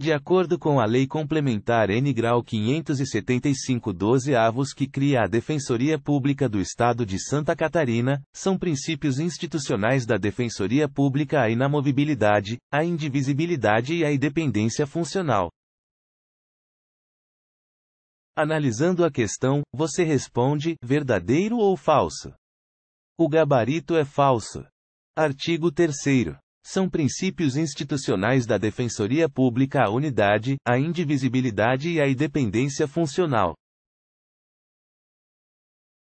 De acordo com a Lei Complementar N. 575 12 avos que cria a Defensoria Pública do Estado de Santa Catarina, são princípios institucionais da Defensoria Pública a inamovibilidade, a indivisibilidade e a independência funcional. Analisando a questão, você responde: verdadeiro ou falso? O gabarito é falso. Artigo 3 são princípios institucionais da Defensoria Pública a unidade, a indivisibilidade e a independência funcional.